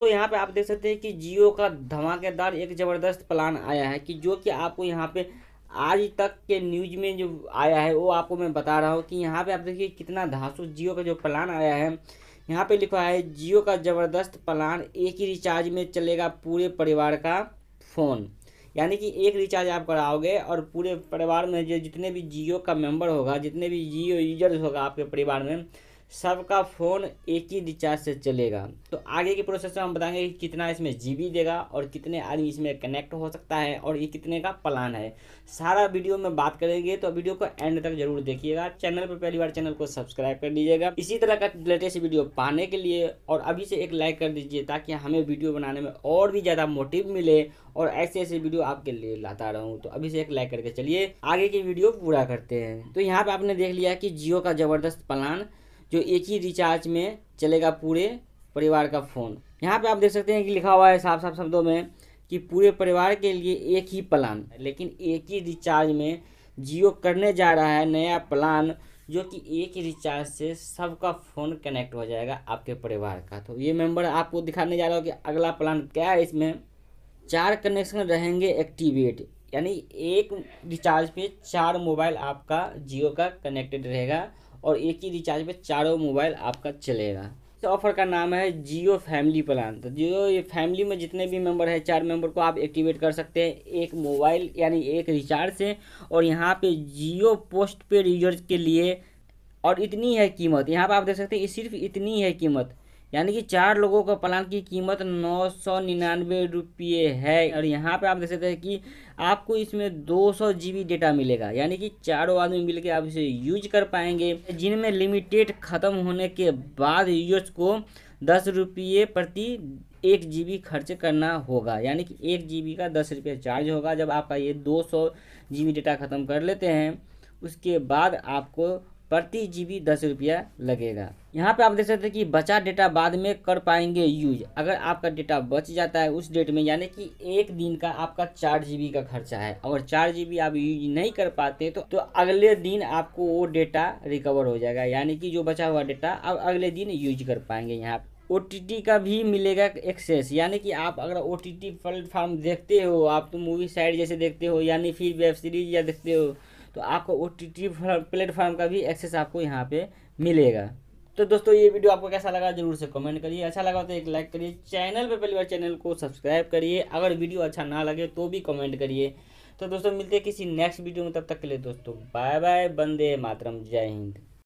तो यहाँ पे आप देख सकते हैं कि जियो का धमाकेदार एक ज़बरदस्त प्लान आया है कि जो कि आपको यहाँ पे आज तक के न्यूज में जो आया है वो आपको मैं बता रहा हूँ कि यहाँ पे आप देखिए कितना धासु जियो का जो प्लान आया है यहाँ पे लिखा है जियो का ज़बरदस्त प्लान एक ही रिचार्ज में चलेगा पूरे परिवार का फ़ोन यानी कि एक रिचार्ज आप कराओगे और पूरे परिवार में जो जितने भी जियो का मेम्बर होगा जितने भी जियो यूजर्स होगा आपके परिवार में सबका फ़ोन एक ही रिचार्ज से चलेगा तो आगे के प्रोसेस में हम बताएंगे कि कितना इसमें जीबी देगा और कितने आदमी इसमें कनेक्ट हो सकता है और ये कितने का प्लान है सारा वीडियो में बात करेंगे तो वीडियो को एंड तक जरूर देखिएगा चैनल पर पहली बार चैनल को सब्सक्राइब कर लीजिएगा इसी तरह का लेटेस्ट वीडियो पाने के लिए और अभी से एक लाइक कर दीजिए ताकि हमें वीडियो बनाने में और भी ज़्यादा मोटिव मिले और ऐसे ऐसे वीडियो आपके लिए लाता रहूँ तो अभी से एक लाइक करके चलिए आगे की वीडियो पूरा करते हैं तो यहाँ पर आपने देख लिया कि जियो का ज़बरदस्त प्लान जो एक ही रिचार्ज में चलेगा पूरे परिवार का फ़ोन यहाँ पे आप देख सकते हैं कि लिखा हुआ है साफ साफ शब्दों में कि पूरे परिवार के लिए एक ही प्लान लेकिन एक ही रिचार्ज में जियो करने जा रहा है नया प्लान जो कि एक ही रिचार्ज से सबका फ़ोन कनेक्ट हो जाएगा आपके परिवार का तो ये मेम्बर आपको दिखाने जा रहा हूँ कि अगला प्लान क्या है इसमें चार कनेक्शन रहेंगे एक्टिवेट यानी एक रिचार्ज पे चार मोबाइल आपका जियो का कनेक्टेड रहेगा और एक ही रिचार्ज पे चारों मोबाइल आपका चलेगा इस ऑफ़र का नाम है जियो फैमिली प्लान तो जियो ये फैमिली में जितने भी मेंबर हैं चार मेंबर को आप एक्टिवेट कर सकते हैं एक मोबाइल यानी एक रिचार्ज से और यहाँ पे जियो पोस्ट पेड यूजर्स के लिए और इतनी है कीमत यहाँ पर आप देख सकते हैं सिर्फ इतनी है कीमत यानी कि चार लोगों का प्लान की कीमत नौ सौ निन्यानवे रुपये है और यहाँ पे आप देख सकते हैं कि आपको इसमें दो सौ जी बी डेटा मिलेगा यानी कि चारों आदमी मिलकर आप इसे यूज कर पाएंगे जिनमें लिमिटेड ख़त्म होने के बाद यूजर्स को दस रुपये प्रति एक जी बी खर्च करना होगा यानी कि एक जी बी का दस रुपये चार्ज होगा जब आपका ये दो सौ जी बी डेटा ख़त्म कर लेते हैं उसके बाद आपको प्रति जीबी दस रुपया लगेगा यहाँ पे आप देख सकते हैं कि बचा डेटा बाद में कर पाएंगे यूज अगर आपका डेटा बच जाता है उस डेट में यानी कि एक दिन का आपका चार जीबी का खर्चा है अगर चार जीबी आप यूज नहीं कर पाते तो, तो अगले दिन आपको वो डेटा रिकवर हो जाएगा यानी कि जो बचा हुआ डेटा आप अगले दिन यूज कर पाएंगे यहाँ ओ का भी मिलेगा एक्सेस यानी कि आप अगर ओ टी प्लेटफॉर्म देखते हो आप तो मूवी साइट जैसे देखते हो यानी फिर वेब सीरीज या देखते हो तो आपको ओ टी टी प्लेटफॉर्म का भी एक्सेस आपको यहाँ पे मिलेगा तो दोस्तों ये वीडियो आपको कैसा लगा जरूर से कमेंट करिए अच्छा लगा तो एक लाइक करिए चैनल पे पहली बार चैनल को सब्सक्राइब करिए अगर वीडियो अच्छा ना लगे तो भी कमेंट करिए तो दोस्तों मिलते हैं किसी नेक्स्ट वीडियो में तब तक के लिए दोस्तों बाय बाय बंदे मातरम जय हिंद